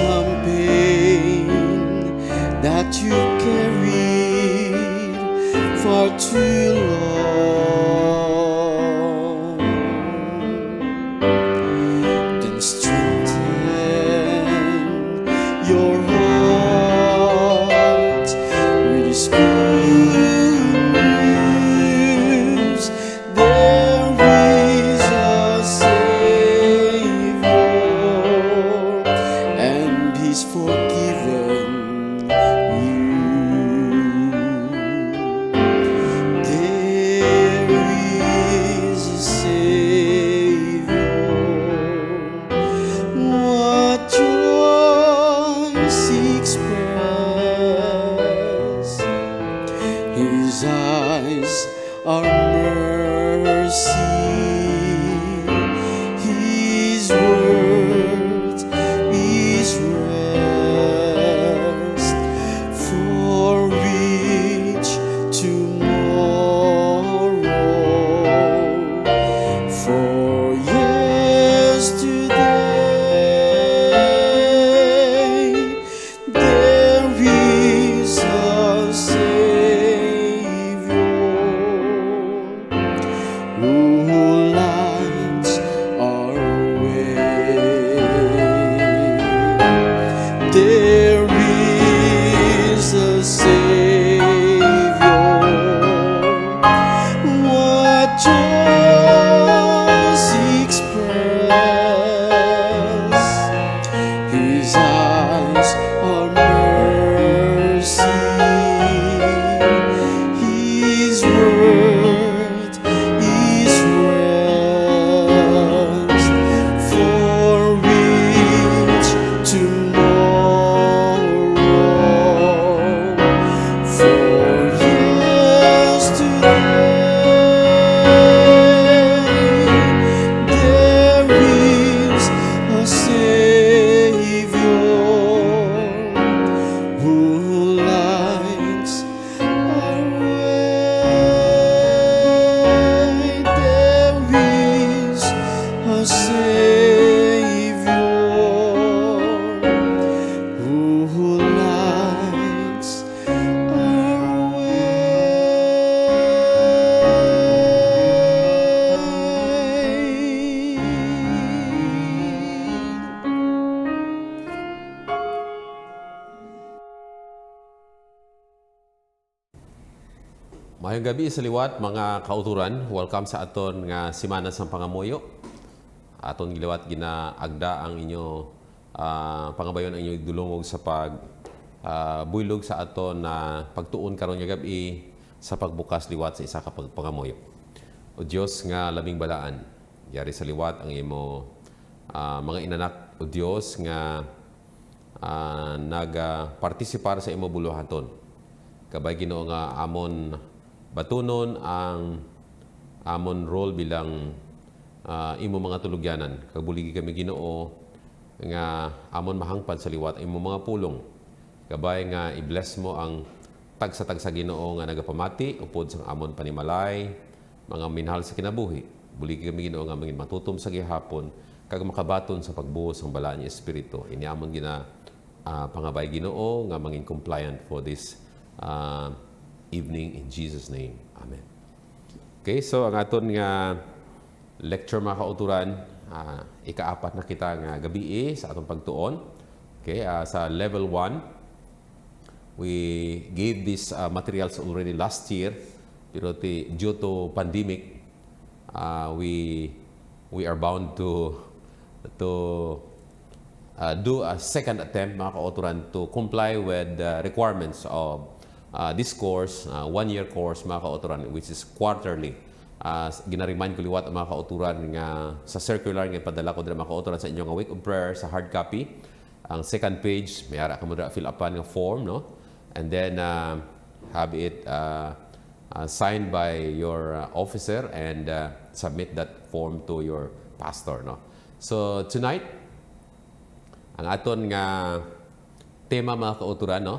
some pain that you carried for too long. gabi sa liwat mga kauturan. Welcome sa aton nga simana sa pangamuyo. Aton giliwat ginaagda ang inyo uh, pangabayon ang inyo dulungog sa pag uh, ah, buylog sa aton na uh, pagtuon karon nga gabi sa pagbukas liwat sa isa ka pangamuyo. O Dios nga labing balaan, yari sa liwat ang imo uh, mga inanak o Dios nga uh, nagapartisipar sa imo buluhaton kabay Ginoo nga amon Batunon ang amon role bilang uh, imo mga tulugyanan. Kabuligi kami ginoo nga amon mahangpan sa liwat imo mga pulong. Gabay nga i-bless mo ang tagsa-tagsa ginoo nga nagapamati, upod sang amon panimalay, mga minhal sa kinabuhi. Buligi kami ginoo nga mangin matutom sa gihapon, kag makabaton sa pagbuhos ang balaan ni Espiritu. Iniamon gina uh, pangabay ginoo nga mangin compliant for this uh, evening in Jesus' name. Amen. Okay, so ang aton nga lecture mga kauturan, uh, ikaapat na kita nga gabi eh, sa atong pagtuon. Okay, uh, sa level 1, we gave this uh, materials already last year, pero ti, due to pandemic, uh, we we are bound to to uh, do a second attempt mga kauturan to comply with the requirements of uh, this course, uh, one-year course, mga kauturan, which is quarterly. Uh, ginaremind ko liwat ang mga kauturan nga sa circular nga padala ko dira mga kauturan sa inyo nga week of prayer sa hard copy. Ang second page, may ara ka mo fill upan nga form, no? And then uh, have it uh, uh, signed by your uh, officer and uh, submit that form to your pastor, no? So tonight, ang aton nga tema mga kauturan, no?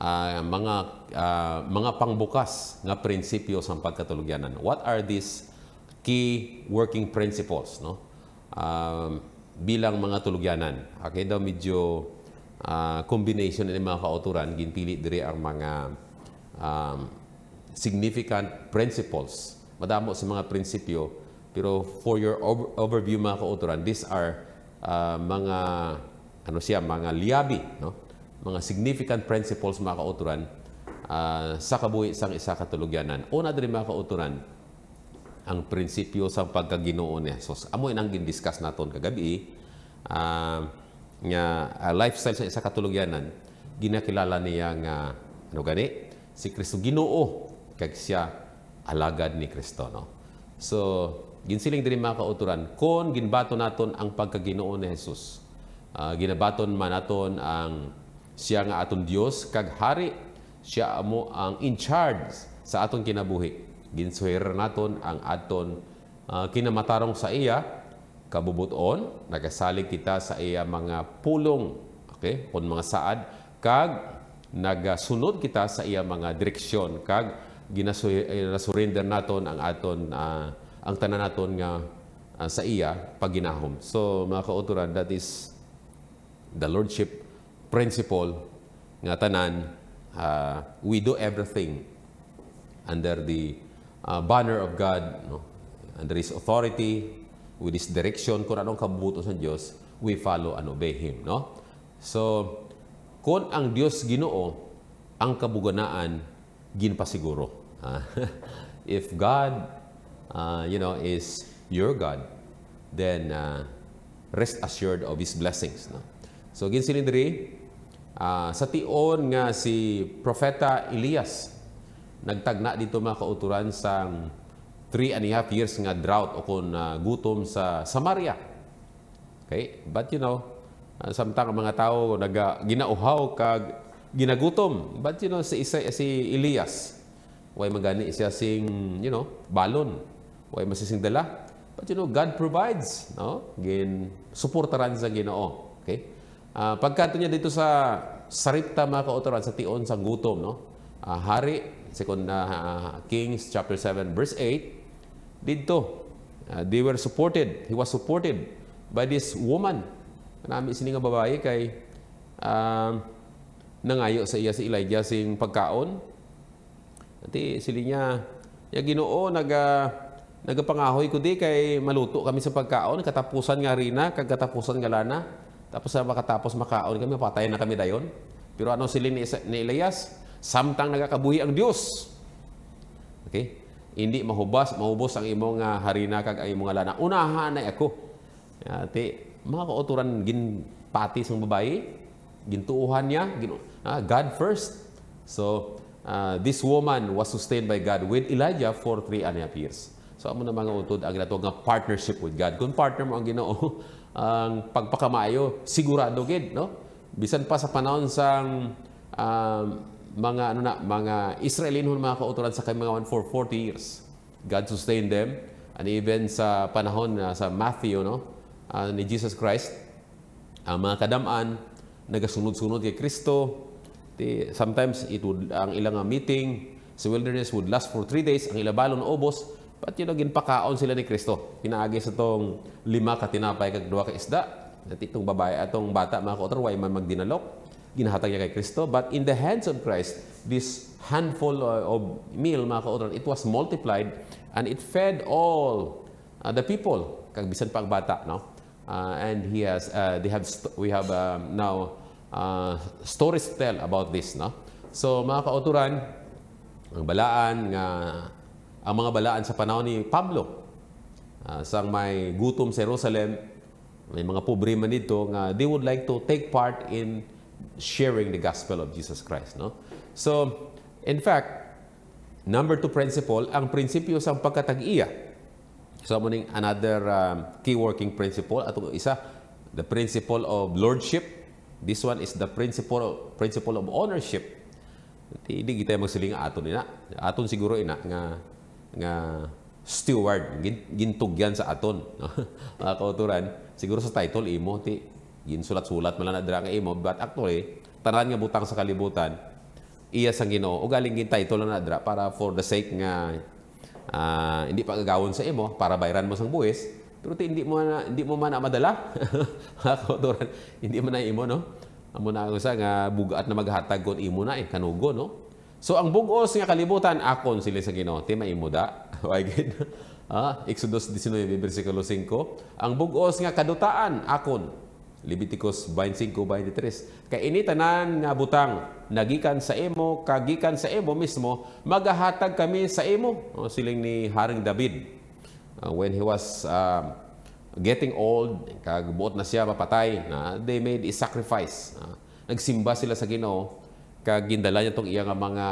uh, mga uh, mga pangbukas nga prinsipyo sa pagkatulugyanan. What are these key working principles no? Um, bilang mga tulugyanan. Okay daw medyo uh, combination ng mga kauturan ginpili diri ang mga um, significant principles. Madamo si mga prinsipyo pero for your over overview mga kauturan, these are uh, mga ano siya mga liabi no? mga significant principles mga kauturan uh, sa kabuhi sang isa katulugyanan. Una diri mga kauturan, ang prinsipyo sa pagkaginoo ni Jesus. Amo inang discuss naton kagabi uh, nga uh, lifestyle sa isa katulugyanan ginakilala niya nga ano gani si Kristo Ginoo kag siya alagad ni Kristo no. So ginsiling diri mga kauturan kon ginbato naton ang pagkaginoo ni Jesus. Uh, ginabaton man naton ang siya nga aton Dios kag hari. Siya amo ang in charge sa aton kinabuhi. Ginsuhira naton ang aton uh, kinamatarong sa iya kabubuton nagasalig kita sa iya mga pulong okay kun mga saad kag nagasunod kita sa iya mga direksyon kag ginasurrender naton ang aton uh, ang tanan naton nga uh, sa iya paginahom so mga kauturan that is the lordship principle nga tanan uh, we do everything under the uh, banner of God no? under His authority with His direction kung anong kabuto sa Diyos we follow and obey Him no? so kung ang Diyos ginoo ang kabuganaan ginpasiguro uh, if God uh, you know is your God then uh, rest assured of His blessings no? so gin ginsilindri Uh, sa tion nga si Propeta Elias, nagtagna dito mga kauturan sa three and a half years nga drought o kung uh, gutom sa Samaria. Okay? But you know, uh, samtang ang mga tao naga, ginauhaw kag ginagutom. But you know, si, isa, si Elias, way magani siya sing, you know, balon. Way masising dala. But you know, God provides. No? Gin, suportaran sa ginoo. Okay? Uh, pagkanto niya dito sa Sarita mga kautoran, sa tion sa gutom, no? Uh, hari, second uh, Kings chapter 7 verse 8, dito, uh, they were supported, he was supported by this woman. Nami sini nga babae kay uh, nangayo sa iya si Elijah sing pagkaon. Ati sili niya, ya Ginoo naga nagapangahoy ko di kay maluto kami sa pagkaon katapusan nga rina kag katapusan nga lana tapos sa makatapos makaon kami, patayin na kami dayon. Pero ano sila ni, ni Elias? Samtang nagakabuhi ang Diyos. Okay? Hindi mahubas, mahubos ang imong uh, harina kag ang imong lana. Unahan na ako. Ati, mga kauturan ginpati sang babae, gintuuhan niya, gin, uh, ah, God first. So, uh, this woman was sustained by God with Elijah for three and a half years. So, amo na mga utod ang nato nga partnership with God. Kung partner mo ang Ginoo, ang pagpakamayo, sigurado gid, no? Bisan pa sa panahon sang um, mga ano na mga Israelinhon mga kautoran sa kay mga 1 for 40 years. God sustain them and even sa panahon uh, sa Matthew no uh, ni Jesus Christ ang mga kadam'an nagasunod-sunod kay Kristo sometimes it would ang ilang meeting sa wilderness would last for three days ang ilabalon obos Ba't yun ang ginpakaon sila ni Kristo? Pinaagi sa tong lima katinapay kag duha ka isda. At itong babae, atong ah, bata, mga kautor, why man magdinalok? Ginahatag niya kay Kristo. But in the hands of Christ, this handful uh, of meal, mga kautor, it was multiplied and it fed all uh, the people. Kag bisan pa ang bata, no? Uh, and he has, uh, they have, we have um, now uh, stories to tell about this, no? So, mga kauturan, ang balaan nga uh, ang mga balaan sa panahon ni Pablo. Uh, sang may gutom sa Jerusalem, may mga pobre man dito nga they would like to take part in sharing the gospel of Jesus Christ. No? So, in fact, number two principle, ang prinsipyo sa pagkatag-iya. So, muning another um, key working principle, ato isa, the principle of lordship. This one is the principle principle of ownership. Hindi kita magsiling aton ina. Aton siguro ina nga nga steward gintugyan sa aton mga kauturan siguro sa title imo ti ginsulat-sulat man na dira nga imo but actually tanan nga butang sa kalibutan iya sang Ginoo o galing gin title na dira para for the sake nga uh, hindi pa gagawon sa imo para bayran mo sang buwis pero ti hindi mo na, hindi mo man madala mga kauturan hindi man na imo no amo na ako sa nga bugaat na maghatag kon imo na eh kanugo no So ang bugos nga kalibutan akon sila sa Ginoo tema maimuda. Why gid? ah, Exodus 19 bersikulo 5. Ang bugos nga kadutaan akon. Leviticus 25:23. Kay ini tanan nga butang nagikan sa imo, kagikan sa imo mismo, magahatag kami sa imo. O, siling ni Haring David. Uh, when he was uh, getting old, kagbuot na siya mapatay, na uh, they made a sacrifice. Uh, nagsimba sila sa Ginoo kagindala niya itong iyang ah, mga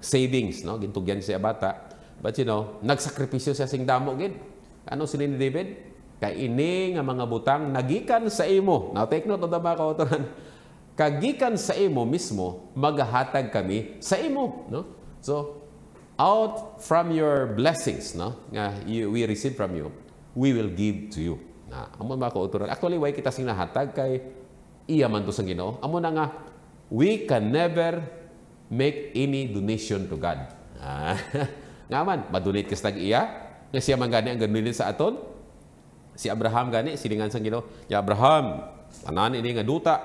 savings, no? Gintugyan siya bata. But you know, nagsakripisyo siya sing damo gid. Ano sila ni David? Kaini nga mga butang nagikan sa imo. Now take note of the ba kautoran? Kagikan sa imo mismo, maghahatag kami sa imo, no? So, out from your blessings, no? Nga you, we receive from you, we will give to you. Na, amo ba kautoran? Actually, why kita sing nahatag kay iya man to sa Ginoo. Amo na nga we can never make any donation to God. Ah, nga man, madonate kas iya, nga eh, siya man gani ang ganilin sa aton. Si Abraham gani, silingan sang Ginoo. Ya Abraham, tanan ini nga duta.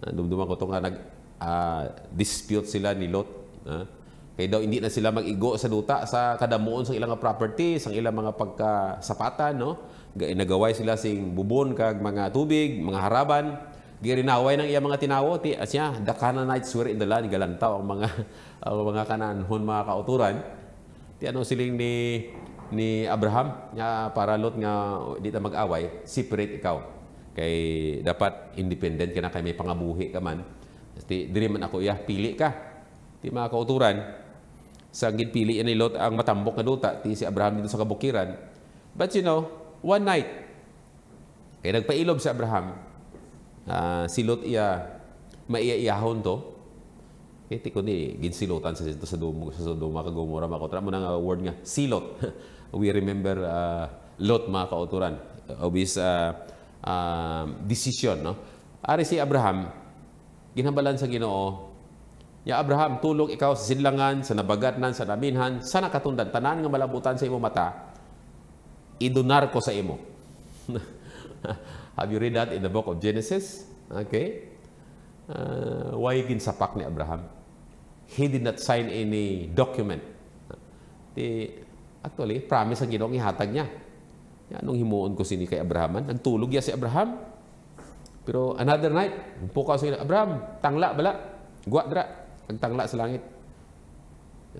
Ah, dumduman ko to nga nag uh, dispute sila ni Lot. Ah, kay daw hindi na sila mag-igo sa duta sa kadamuon sa ilang property, sa ilang mga pagkasapatan, no? Nagaway sila sing bubon kag mga tubig, mga haraban. Girinaway ng iya mga tinawo ti asya the Canaanites were in the land galantaw ang mga ang mga Kanaanhon mga kauturan. Ti ano siling ni ni Abraham nga para lot nga di ta mag-away, separate ikaw. Kay dapat independent ka na kay may pangabuhi ka man. Ti diri man ako iya pili ka. Ti mga kauturan sa pili ni Lot ang matambok nga duta ti si Abraham dito sa kabukiran. But you know, one night kay nagpailob si Abraham uh, silot iya maiiyahon to kay ti ni ginsilotan sa sa dumo sa Sodoma kag Gomora makotra mo nga word nga silot we remember uh, Lot mga kauturan of his uh, ah, uh, decision no ari si Abraham ginhabalan sa Ginoo Ya Abraham, tulong ikaw sa silangan, sa nabagatnan, sa naminhan, sa nakatundan, tanan nga malabutan sa imo mata, idunar ko sa imo. Have you read that in the book of Genesis? Okay. Uh, why sapak ni Abraham? He did not sign any document. Di, actually, promise ang ginoong ihatag niya. Ya, Anong himuon ko sini kay Abraham? Nagtulog ya si Abraham. Pero another night, pukaw sa Abraham, tangla bala. Guadra, Ang tangla sa langit.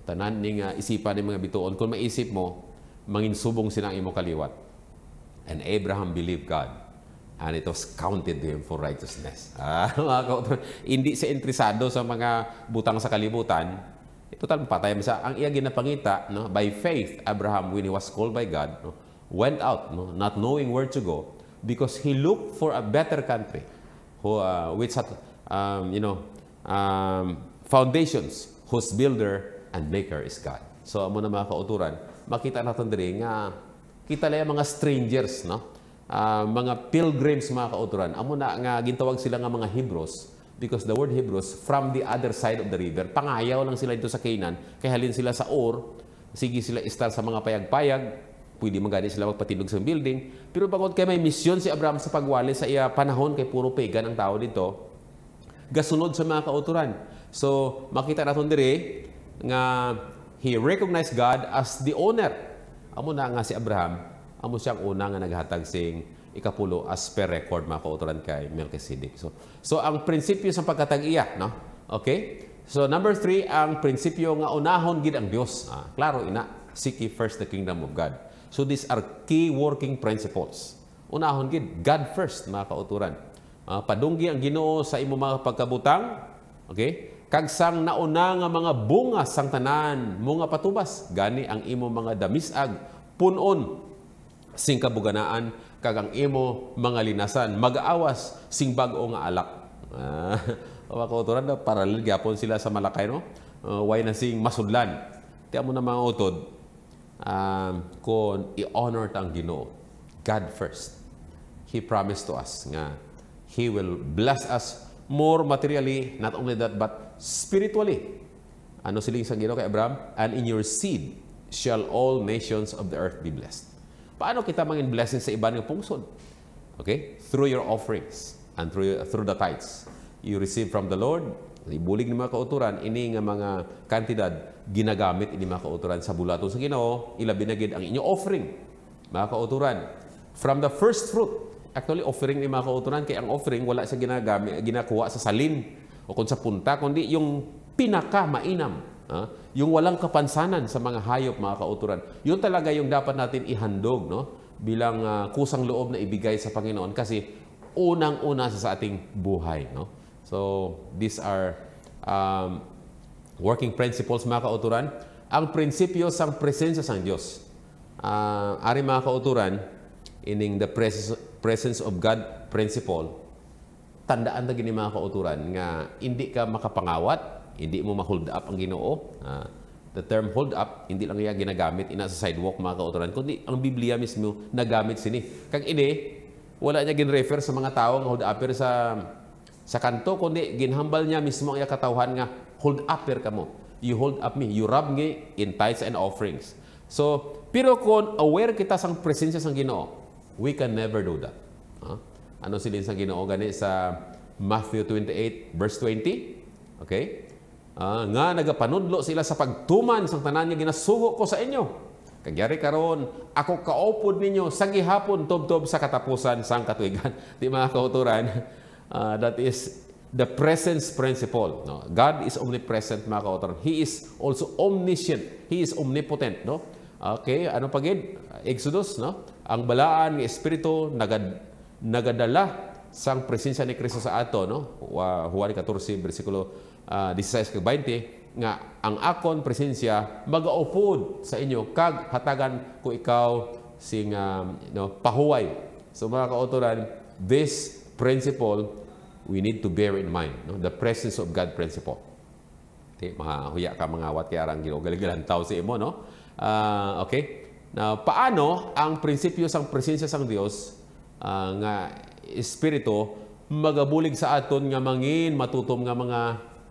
Tanan ning uh, isipan ng mga bituon. Kung maisip mo, mangin manginsubong silang imo kaliwat. And Abraham believed God and it was counted to him for righteousness. Ah, hindi siya interesado sa mga butang sa kalibutan. Eh, total, patay sa ang iya ginapangita no, by faith, Abraham, when he was called by God, no, went out, no, not knowing where to go, because he looked for a better country, who, uh, which had, um, you know, um, foundations whose builder and maker is God. So, amo na mga kauturan, makita natin din nga, kita lang mga strangers, no? uh, mga pilgrims mga kauturan amo na nga gintawag sila nga mga Hebrews because the word Hebrews from the other side of the river pangayaw lang sila dito sa Canaan kay halin sila sa Or sige sila istar sa mga payag-payag pwede magani sila magpatindog sa building pero bangod kay may misyon si Abraham sa pagwali sa iya panahon kay puro pagan ang tao dito gasunod sa mga kauturan so makita naton dire nga he recognized God as the owner amo na nga si Abraham amo siyang una nga naghatag sing ikapulo as per record mga kautoran kay Melchizedek. So, so ang prinsipyo sa pagkatag-iya, no? Okay? So number three, ang prinsipyo nga unahon gid ang Dios. Ah, klaro ina, seek ye first the kingdom of God. So these are key working principles. Unahon gid God first mga kautoran. Ah, padunggi ang Ginoo sa imo mga pagkabutang. Okay? Kagsang nauna nga mga bunga sang tanan, mga patubas, gani ang imo mga damisag, punon, sing kabuganaan kag ang imo mga linasan mag-aawas sing bag-o nga alak ah, mga kautoran na paralel gyapon sila sa Malakay no uh, why na sing masudlan ti amo na mga utod um, ah, kon i-honor ta ang Ginoo God first He promised to us nga He will bless us more materially not only that but spiritually ano siling sang Ginoo kay Abraham and in your seed shall all nations of the earth be blessed Paano kita mangin blessing sa iba ng pungsod? Okay? Through your offerings and through, through the tithes. You receive from the Lord, ibulig ni mga kauturan, ini nga mga kantidad, ginagamit ini mga kauturan sa bulaton sa Ginoo, ilabinagid ang inyo offering. Mga kauturan, from the first fruit, actually offering ni mga kauturan, kaya ang offering wala sa ginagamit, ginakuha sa salin o kung sa punta, kundi yung pinaka mainam Ah? Yung walang kapansanan sa mga hayop, mga kauturan. Yun talaga yung dapat natin ihandog no? bilang uh, kusang loob na ibigay sa Panginoon kasi unang-una sa ating buhay. No? So, these are um, working principles, mga kauturan. Ang prinsipyo sa presensya sa Diyos. Uh, ari mga kauturan, ining the presence, presence of God principle, tandaan na gini mga kauturan nga hindi ka makapangawat, hindi mo ma-hold up ang ginoo. Uh, the term hold up, hindi lang kaya ginagamit ina sa sidewalk mga kautoran, kundi ang Biblia mismo nagamit sini. Kag ini, wala niya gin-refer sa mga tao nga hold upper sa sa kanto, kundi ginhambal niya mismo ang iya katawhan nga hold upper kamo. You hold up me, you rub me in tithes and offerings. So, pero kung aware kita sa presensya sa Ginoo, we can never do that. Huh? Ano silin sa Ginoo gani sa Matthew 28 verse 20? Okay? ah, nga nagapanudlo sila sa pagtuman sang tanan nga ginasugo ko sa inyo. Kagyari karon, ako kaopod ninyo sa gihapon tubtob sa katapusan sang katuigan. Di mga kauturan, uh, that is the presence principle. No? God is omnipresent mga kauturan. He is also omniscient. He is omnipotent. No? Okay, ano pa gid? Exodus, no? Ang balaan ng Espiritu nagad, nagadala sang presensya ni Kristo sa ato, no? Juan 14, versikulo uh, ah, 16 kag 20 nga ang akon presensya magaupod sa inyo kag hatagan ko ikaw sing um, you know, pahuway. So mga kautoran, this principle we need to bear in mind, no? the presence of God principle. Okay, mahuya ka mga wat kay arang Ginoo galigalan si imo no. Uh, okay. Now, paano ang prinsipyo sang presensya sang Dios uh, ah, nga espiritu magabulig sa aton nga mangin matutom nga mga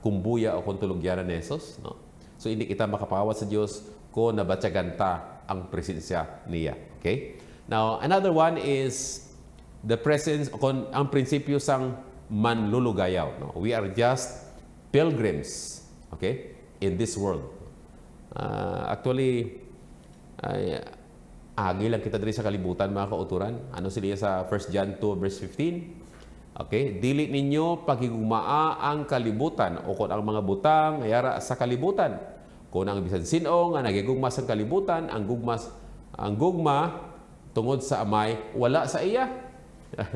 kumbuya o kung tulungyanan ni Jesus. No? So, hindi kita makapawat sa Diyos kung nabatyagan ta ang presensya niya. Okay? Now, another one is the presence, kung ang prinsipyo sang manlulugayaw. No? We are just pilgrims okay, in this world. Uh, actually, ay, agi lang kita diri sa kalibutan, mga kauturan. Ano sila sa 1 John 2, verse 15? Okay? Dili ninyo pagigumaa ang kalibutan o kon ang mga butang ayara sa kalibutan. Kung ang bisan sino nga nagigugmas ang kalibutan, ang gugmas ang gugma tungod sa amay wala sa iya.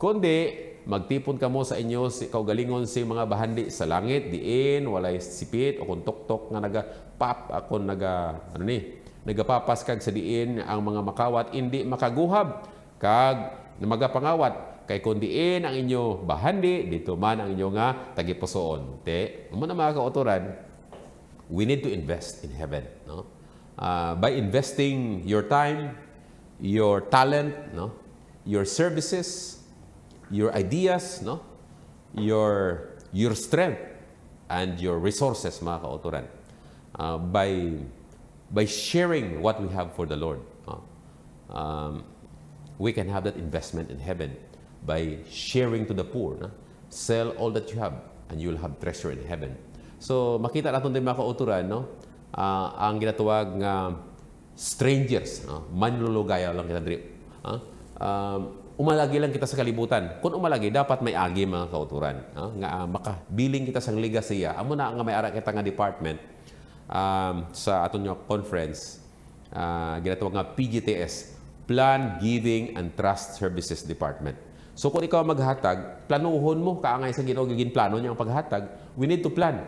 Kundi magtipon kamo sa inyo si kaugalingon si mga bahandi sa langit diin walay sipit o kun tuktok nga naga pap akon ah, naga ano ni nagapapas kag sa diin ang mga makawat indi makaguhab kag magapangawat Kay kundiin ang inyo bahandi, dito man ang inyo nga tagipusoon. Te, mo ano na mga kautoran, we need to invest in heaven. No? Uh, by investing your time, your talent, no? your services, your ideas, no? your, your strength, and your resources, mga kauturan. Uh, by, by sharing what we have for the Lord. no? um, we can have that investment in heaven by sharing to the poor. Na? Sell all that you have and you will have treasure in heaven. So makita natin din mga kauturan, no? Uh, ang ginatawag nga strangers, uh, manlulugayaw lang kita drip. Uh, um, umalagi lang kita sa kalibutan. Kung umalagi, dapat may agi mga kauturan. Uh, nga uh, makabiling kita sang ligasiya. Amo na nga may ara kita nga department um, sa aton nga conference uh, ginatawag nga PGTS, Plan Giving and Trust Services Department. So kung ikaw maghatag, planuhon mo kaangay sa Ginoo gigin plano niya ang paghatag. We need to plan.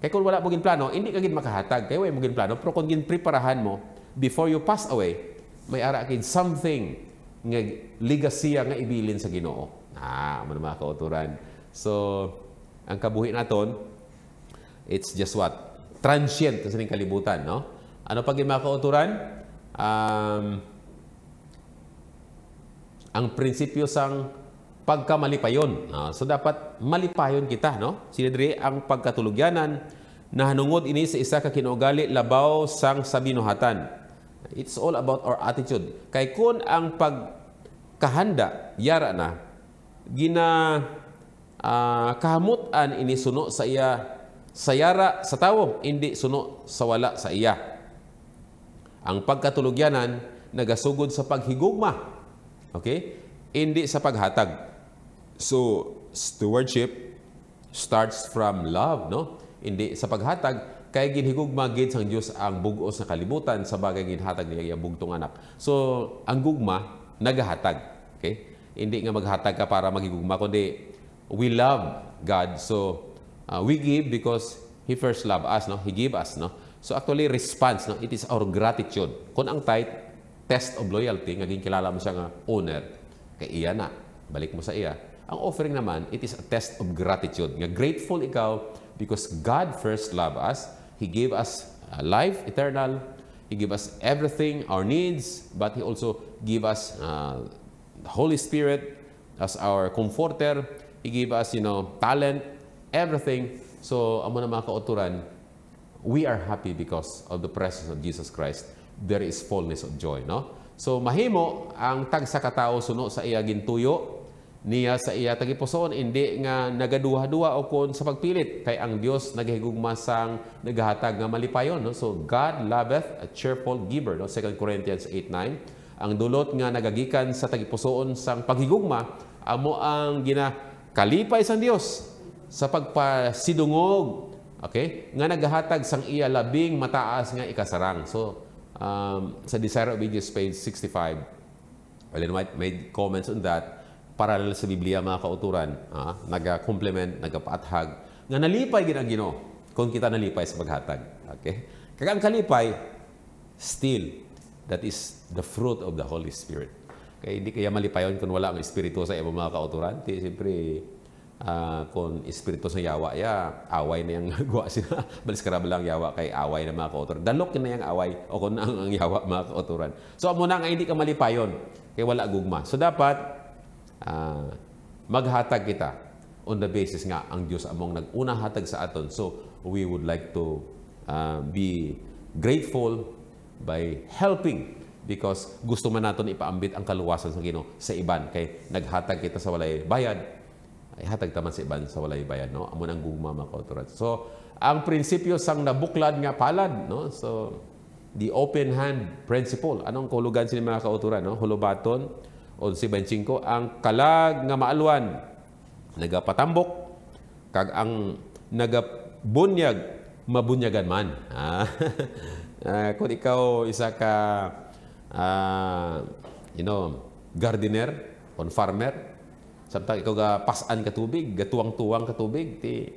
Kay kung wala mo gin plano, hindi ka gin makahatag. Kay way mo gin plano, pero kung gin preparahan mo before you pass away, may ara kid something nga legacy nga ibilin sa Ginoo. Ah, man mga kauturan. So, ang kabuhi naton, it's just what? Transient sa kalibutan, no? Ano pag mga kauturan? Um, ang prinsipyo sang pagkamalipayon. Uh, ah, so dapat malipayon kita, no? Sinidri ang pagkatulugyanan na hanungod ini sa isa ka kinugali labaw sang sabinuhatan. It's all about our attitude. Kay kun ang pagkahanda yara na gina uh, kahamutan ini suno sa iya sayara sa tawo hindi suno sa wala sa iya. Ang pagkatulugyanan nagasugod sa paghigugma Okay? Hindi sa paghatag. So, stewardship starts from love, no? Hindi sa paghatag, kay ginhigugma gid sang Dios ang bugos sa kalibutan sa bagay ginhatag niya iya bugtong anak. So, ang gugma nagahatag. Okay? Hindi nga maghatag ka para magigugma kundi we love God. So, uh, we give because he first love us, no? He give us, no? So actually response, no? It is our gratitude. Kung ang tight, test of loyalty, naging kilala mo siya siyang owner, kay iya na, balik mo sa iya. Ang offering naman, it is a test of gratitude. Nga grateful ikaw because God first love us. He gave us uh, life eternal. He gave us everything, our needs, but He also gave us uh, the Holy Spirit as our comforter. He gave us, you know, talent, everything. So, amo na mga kauturan, we are happy because of the presence of Jesus Christ there is fullness of joy. No? So mahimo ang tag sa katao suno sa iya gintuyo niya sa iya tagipuson indi nga nagaduha-duha o kon sa pagpilit kay ang Dios nagahigugma sang nagahatag nga malipayon no so God loveth a cheerful giver no 2 Corinthians 8:9 ang dulot nga nagagikan sa tagipusoon sang paghigugma amo ang ginakalipay sang Dios sa pagpasidungog okay nga nagahatag sang iya labing mataas nga ikasarang so um, sa Desire of Ages, page 65, Ellen White made comments on that, paralel sa Biblia mga kauturan, ah, nag-complement, nag-paathag, nga nalipay ginagino kung kita nalipay sa paghatag. Okay? Kaya ang kalipay, still, that is the fruit of the Holy Spirit. Kaya hindi kaya malipayon kung wala ang Espiritu sa iyo mga kauturan. Siyempre, uh, kung espiritu sa yawa ya, away na yung nagawa sila. Balis karab lang yawa kay away na mga kauturan. Dalok na yung away o kung ang, ang yawa mga kauturan. So, amo na nga hindi ka malipayon kay wala gugma. So, dapat uh, maghatag kita on the basis nga ang Dios among naguna hatag sa aton. So, we would like to uh, be grateful by helping because gusto man naton ipaambit ang kaluwasan sa Ginoo sa iban kay naghatag kita sa walay bayad ay hatag taman sa iban sa walay bayan no amo nang gugmama ka otoridad so ang prinsipyo sang nabuklad nga palad no so the open hand principle anong kahulugan sini mga kauturan no hulobaton o si 11.25 ang kalag nga maalwan nagapatambok kag ang nagabunyag mabunyagan man ah, kung ikaw isa ka ah, you know gardener on farmer Samtang ikaw ga pasan ka tubig, gatuwang-tuwang ka tubig, ti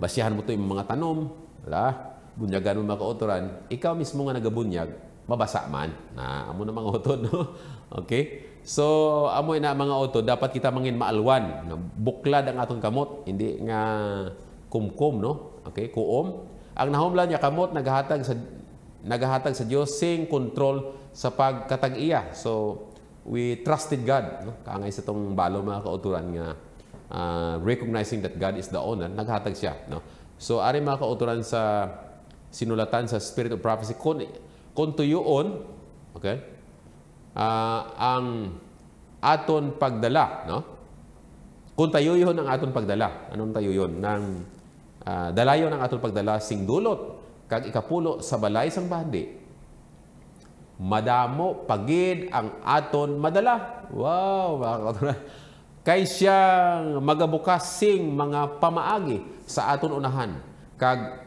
basihan mo to yung mga tanom, wala, bunyagan mo makauturan, ikaw mismo nga nagabunyag, mabasa man. Na, amo na mga utod, no? okay? So, amo na mga utod, dapat kita mangin maalwan. Buklad ang atong kamot, hindi nga kumkum, no? Okay, kuom. Ang nahumla niya kamot, naghahatag sa naghahatag sa Dios sing control sa pagkatag-iya. So, we trusted God. No? Kaangay sa itong balo mga kauturan nga uh, recognizing that God is the owner, naghatag siya. No? So, ari mga kauturan sa sinulatan sa Spirit of Prophecy, kung, kung tuyoon, okay, uh, ang aton pagdala, no? Kung tayo yun ang aton pagdala, anong tayo yun? Nang, uh, dalayon ang aton pagdala, sing dulot, kag ikapulo sa balay sang bandi, madamo pagid ang aton madala. Wow, mga katunan. Kay siyang magabukasing mga pamaagi sa aton unahan kag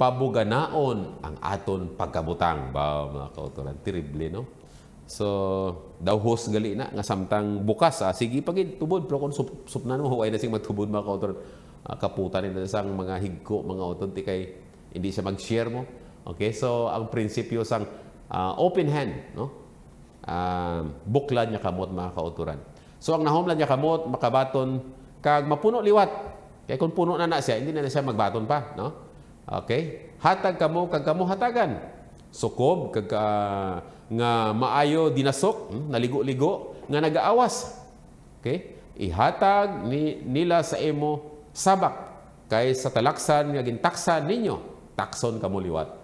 pabuganaon ang aton pagkabutang. Ba, wow, mga kautulan, terrible, no? So, daw host gali na nga samtang bukas ah, sige pagid tubod pero kung sup, supnan mo huway na sing matubod mga kautulan. Ah, kaputan nila sang mga higko, mga authority kay hindi siya mag-share mo. Okay, so ang prinsipyo sang uh, open hand, no? Uh, ah, buklad niya kamot mga kauturan. So ang nahomlan niya kamot, makabaton, kag mapuno liwat. Kay kung puno na na siya, hindi na, na siya magbaton pa, no? Okay? Hatag kamo, kag kamo hatagan. Sukob, kag uh, nga maayo dinasok, hmm? naligo-ligo, nga nagaawas. Okay? Ihatag ni, nila sa imo sabak kay sa talaksan nga gintaksan ninyo takson kamo liwat.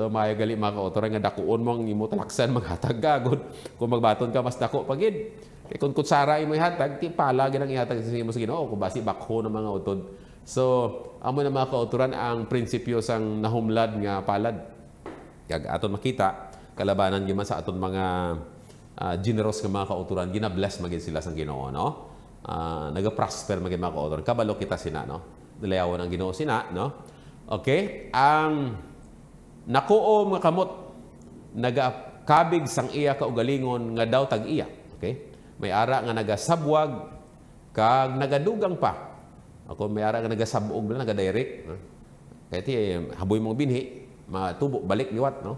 So maayo gali mga kautoran nga dakuon mo ang imo talaksan maghatag ka gud. Kung magbaton ka mas dako pagid. Kay kun kutsara imo ihatag ti pala ginang ihatag sa imo sa Ginoo kung basi bakho ng mga utod. So amo na mga kautoran ang prinsipyo sang nahumlad nga palad. Kag aton makita kalabanan gyud sa aton mga uh, generous nga mga kautoran ginabless magid sila sang Ginoo no. Uh, ah, naga-prosper magid mga kautoran. Kabalo kita sina no. Dalayawon ang Ginoo sina no. Okay? Ang um, Nakuo mga kamot, nagakabig sang iya kaugalingon nga daw tag iya. Okay? May ara nga nagasabwag, kag nagadugang pa. Ako may ara nga nagasabog na, nagadirect. Kaya ti, haboy mong binhi, matubo, balik liwat, no?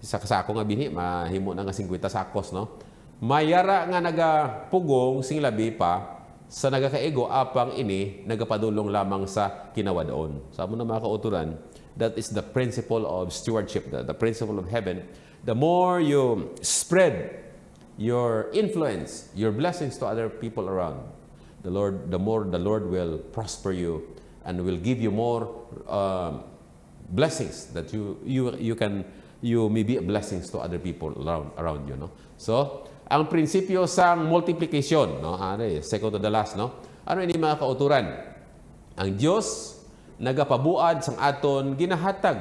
Sa kasako nga binhi, mahimo na nga 50 sakos, no? Mayara nga nagapugong sing labi pa, sa nagakaigo apang ini nagapadulong lamang sa kinawadoon. Sa mo na mga kauturan, that is the principle of stewardship, the, the principle of heaven, the more you spread your influence, your blessings to other people around, the Lord, the more the Lord will prosper you and will give you more uh, blessings that you, you, you can, you may be blessings to other people around, around you, no? So, ang prinsipyo sa multiplication, no? Ano, eh, second to the last, no? Ano ini mga kauturan? Ang Diyos nagapabuad sang aton ginahatag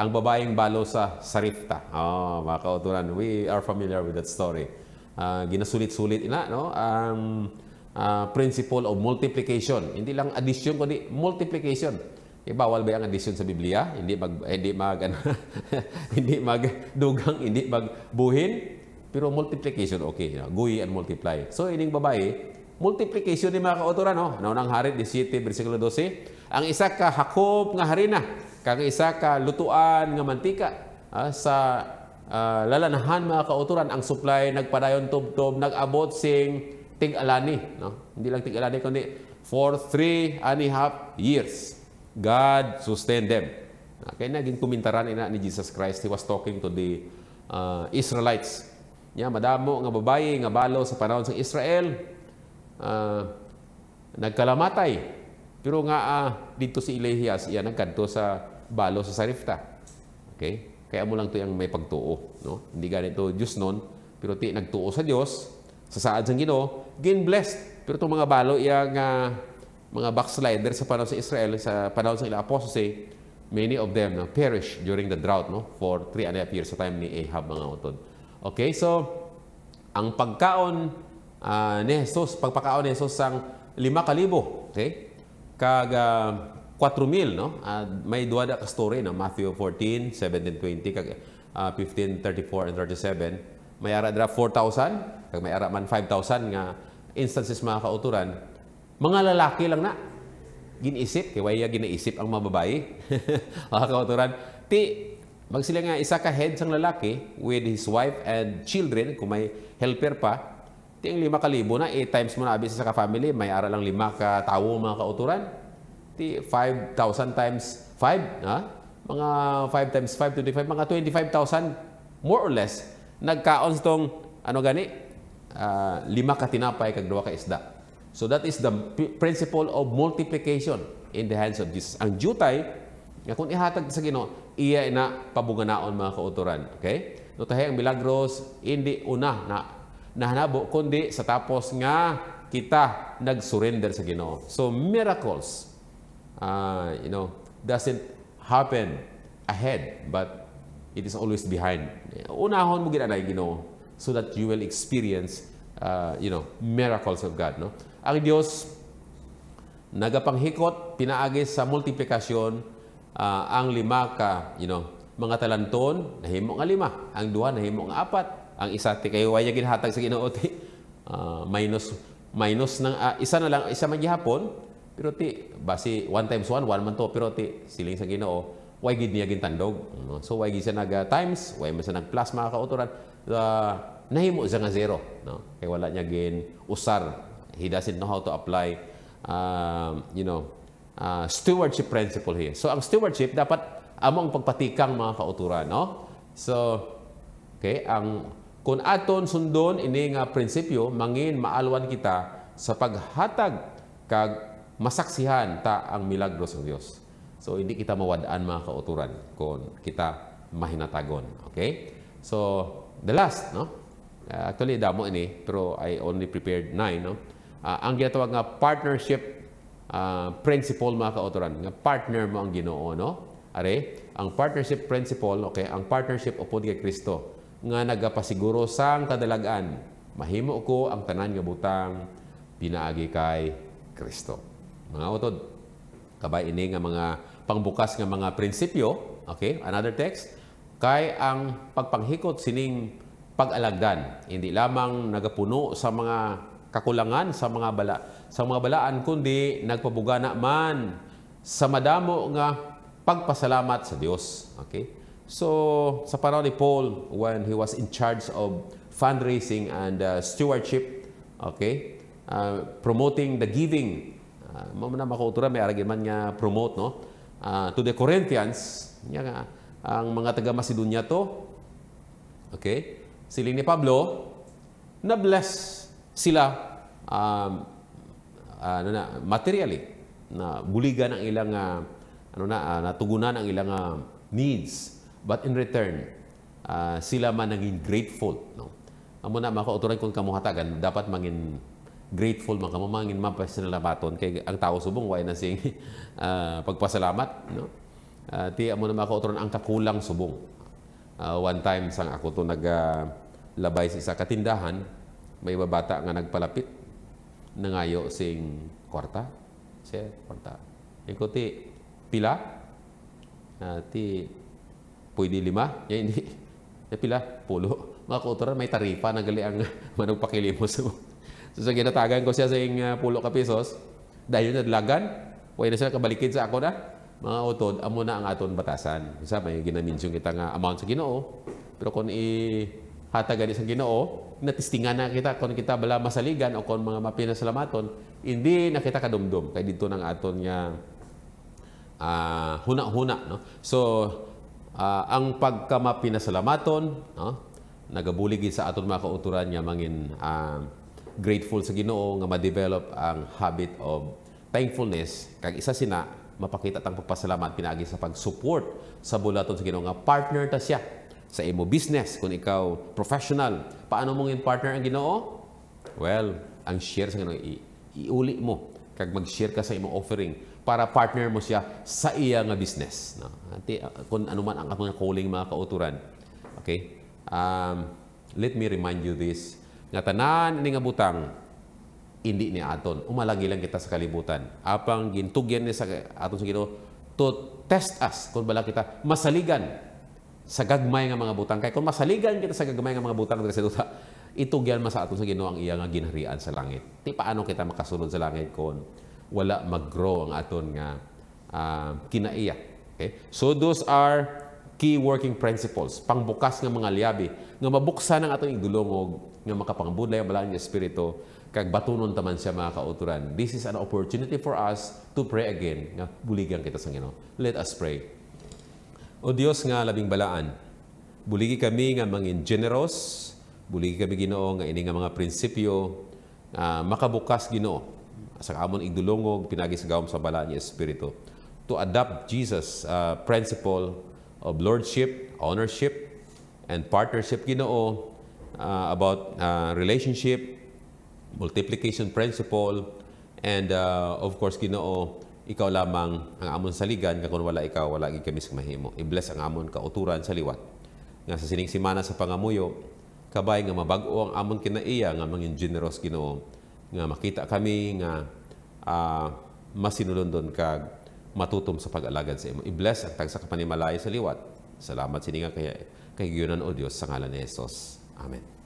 ang babaeng balo sa Sarifta. Oh, mga kauturan, we are familiar with that story. Uh, ginasulit-sulit ina no ang um, uh, principle of multiplication. Hindi lang addition kundi multiplication. E bawal ba ang addition sa Biblia? Hindi mag hindi mag ano, hindi magdugang, hindi buhin. Pero multiplication okay, You know? Guhi and multiply. So ining babae, multiplication ni mga kauturan no. Naunang hari 17 bersikulo 12 ang isa ka hakop nga harina, kang isa ka lutuan nga mantika ah, sa ah, lalanahan mga kauturan ang supply nagpadayon tubtob nagabot sing tig-alani, no? Hindi lang tig-alani kundi for three and a half years. God sustain them. Ah, kaya naging kumintaran ina ni Jesus Christ, he was talking to the uh, Israelites. Nya madamo nga babaye nga balo sa panahon sa Israel, uh, ah, nagkalamatay pero nga uh, dito si Elias, iyan ang kanto sa balo sa Sarifta. Okay? Kaya mo lang to yung may pagtuo. No? Hindi ganito Diyos nun, pero ti nagtuo sa Diyos, sa saad sang gino, gain blessed. Pero itong mga balo, iyang uh, mga backslider sa panahon sa Israel, sa panahon sa ilang apostasy, eh, many of them no, perish during the drought no, for three and a half years sa time ni Ahab mga utod. Okay, so ang pagkaon uh, ni Jesus, pagpakaon ni Jesus ang lima kalibo. Okay? kag uh, 4,000, no? Uh, may duwa da ka story na no? Matthew 14, 17, 20, kag uh, 15, 34, and 37. May ara dra 4,000, kag may ara man 5,000 nga instances mga kauturan. Mga lalaki lang na. Ginisip, kay waya ginaisip ang mga babae. mga kauturan, ti mag sila nga isa ka head sang lalaki with his wife and children, kung may helper pa, Ting ang lima kalibo na, 8 times mo na abis sa ka-family, may aral lang lima ka tawo mga kauturan. Di 5,000 times 5, ha? mga 5 times 5, 25, mga 25,000 more or less, nagkaon tong ano gani, uh, lima ka tinapay kag duwa ka isda. So that is the principle of multiplication in the hands of Jesus. Ang jutay, nga kung ihatag sa Ginoo, iya na pabuganaon mga kauturan. Okay? Nutahay ang milagros, hindi una na nahanabo kundi sa tapos nga kita nag-surrender sa Ginoo. So miracles uh, you know doesn't happen ahead but it is always behind. Unahon mo ginanay Ginoo so that you will experience uh, you know miracles of God, no? Ang Dios nagapanghikot pinaagi sa multiplikasyon uh, ang lima ka you know mga talanton nahimo nga lima ang duha nahimo nga apat ang isa ti kayo waya ginhatag sa Ginoo ti uh, minus minus nang uh, ah, isa na lang isa man gihapon pero ti basi 1 times 1 1 man to pero ti siling sa Ginoo why gid niya gintandog no? Ah, so why gid siya nag uh, times why man sa nag plus mga kautoran uh, nahimo siya nga zero no kay wala niya gin usar he doesn't know how to apply uh, you know uh, stewardship principle here so ang stewardship dapat among pagpatikang mga kauturan no so okay ang Kun aton sundon ini nga prinsipyo, mangin maalwan kita sa paghatag kag masaksihan ta ang milagro sa Dios. So hindi kita mawadaan mga kauturan kung kita mahinatagon. Okay? So the last, no? Uh, actually damo ini pero I only prepared nine, no? Uh, ang ginatawag nga partnership uh, principle mga kauturan, nga partner mo ang Ginoo, no? Are, ang partnership principle, okay, ang partnership upod kay Kristo nga nagapasiguro sang kadalagan. Mahimo ko ang tanan nga butang pinaagi kay Kristo. Mga utod, kabay ini nga mga pangbukas nga mga prinsipyo, okay? Another text kay ang pagpanghikot sining pag-alagdan, hindi lamang nagapuno sa mga kakulangan sa mga bala sa mga balaan kundi nagpabuga na man sa madamo nga pagpasalamat sa Dios, okay? So, sa panahon ni Paul, when he was in charge of fundraising and uh, stewardship, okay, uh, promoting the giving, uh, na makutura, may aragin man nga promote, no? Uh, to the Corinthians, nga, ang mga taga Macedonia to, okay, siling ni Pablo, na-bless sila um, ano na, materially, na buligan ang ilang, uh, ano na, uh, natugunan ang ilang uh, needs. But in return, uh, sila man naging grateful. No? Amo na makauturan kung kamuhatagan, dapat mangin grateful man kamo mangin mapas nila kay ang tao subong way na sing uh, pagpasalamat no uh, ti amo na makauturan ang kakulang subong uh, one time sang ako to naglabay uh, sa isa katindahan may babata nga nagpalapit nangayo sing kwarta siya kwarta ikuti pila uh, ti pwede lima. Yan, hindi. Napila, pulo. Mga kautoran, may tarifa na gali ang managpakilimos. so, sa ginatagan ko siya sa ing uh, ah, pulo ka pesos, dahil nadlagan, pwede na siya kabalikin sa ako na. Mga utod, amo na ang aton batasan. Isa, may ginaminsyon kita nga amount sa ginoo. Pero kung ihatagan sa ginoo, natistingan na kita kung kita bala masaligan o kung mga mapinasalamaton, hindi na kita kadumdum. Kaya dito nang aton nga uh, huna-huna. No? So, uh, ang pagkamapinasalamaton, no? nagabuligi sa aton mga kauturan nga mangin uh, grateful sa Ginoo nga ma-develop ang habit of thankfulness kag isa sina mapakita tang pagpasalamat pinaagi sa pag-support sa bulaton sa Ginoo nga partner ta siya sa imo business kung ikaw professional paano mong partner ang Ginoo well ang share sa Ginoo iuli mo kag mag-share ka sa imo offering para partner mo siya sa iya nga business. No? Ante, uh, kung ano man ang atong calling mga kauturan. Okay? Um, let me remind you this. Nga tanan ni nga butang, hindi ni aton. Umalagi lang kita sa kalibutan. Apang gintugyan ni sa aton sa Ginoo to test us kung bala kita masaligan sa gagmay nga mga butang. Kaya kung masaligan kita sa gagmay nga mga butang sa duta, itugyan mas sa aton sa Ginoo ang iya nga ginharian sa langit. Ti paano kita makasunod sa langit kung wala mag-grow ang aton nga uh, kinaiya. Okay? So those are key working principles, pangbukas nga mga liabi, nga mabuksan ang atong igulongog, nga makapangbudlay ang balaan nga espiritu, kag batunon taman siya mga kauturan. This is an opportunity for us to pray again, nga buligan kita sa Ginoo. Let us pray. O Dios nga labing balaan, buligi kami nga mangin generous, buligi kami Ginoo nga ini nga mga prinsipyo, uh, makabukas Ginoo sa amon igdulungog, pinagi sa bala ni espiritu to adopt Jesus uh, principle of lordship, ownership and partnership Ginoo uh, about uh, relationship, multiplication principle and uh, of course Ginoo ikaw lamang ang amon saligan nga kung wala ikaw wala gid kami sa mahimo. I-bless ang amon kauturan sa liwat nga sa sining simana sa pangamuyo kabay nga mabag-o ang amon kinaiya nga mangin generous Ginoo nga makita kami nga uh, masinulundon kag matutom sa pag-alagad sa imo. I-bless ang tagsa kapanimalay sa liwat. Salamat sini nga kay kay Giyunan o Dios sa ngalan ni Jesus. Amen.